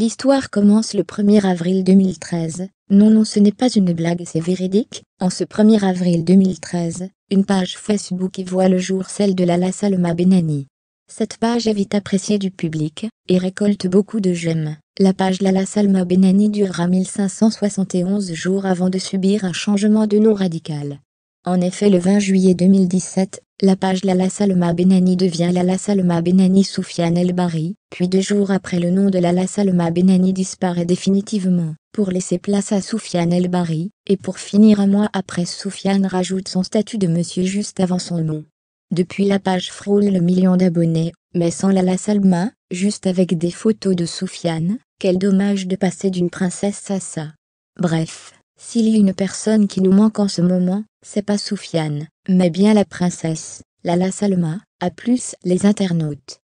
L'histoire commence le 1er avril 2013. Non, non, ce n'est pas une blague, c'est véridique. En ce 1er avril 2013, une page Facebook y voit le jour celle de Lala Salma Benani. Cette page est vite appréciée du public et récolte beaucoup de j'aime. La page Lala Salma Benani durera 1571 jours avant de subir un changement de nom radical. En effet, le 20 juillet 2017, la page Lala Salma Benani devient Lala Salma Benani Soufiane El Bari, puis deux jours après le nom de Lala Salma Benani disparaît définitivement, pour laisser place à Soufiane El Bari, et pour finir un mois après Soufiane rajoute son statut de monsieur juste avant son nom. Depuis la page frôle le million d'abonnés, mais sans Lala Salma, juste avec des photos de Soufiane, quel dommage de passer d'une princesse à ça. Bref, s'il y a une personne qui nous manque en ce moment, c'est pas Soufiane, mais bien la princesse, Lala Salma, à plus les internautes.